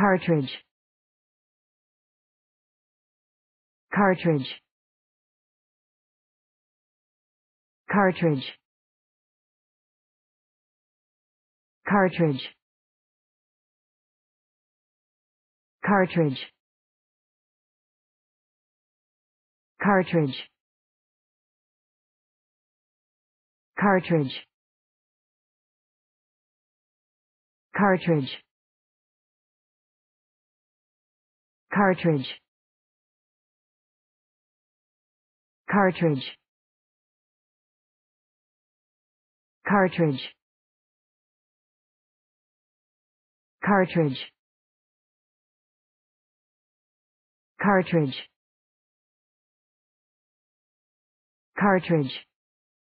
cartridge cartridge cartridge cartridge cartridge cartridge cartridge cartridge cartridge cartridge cartridge cartridge cartridge cartridge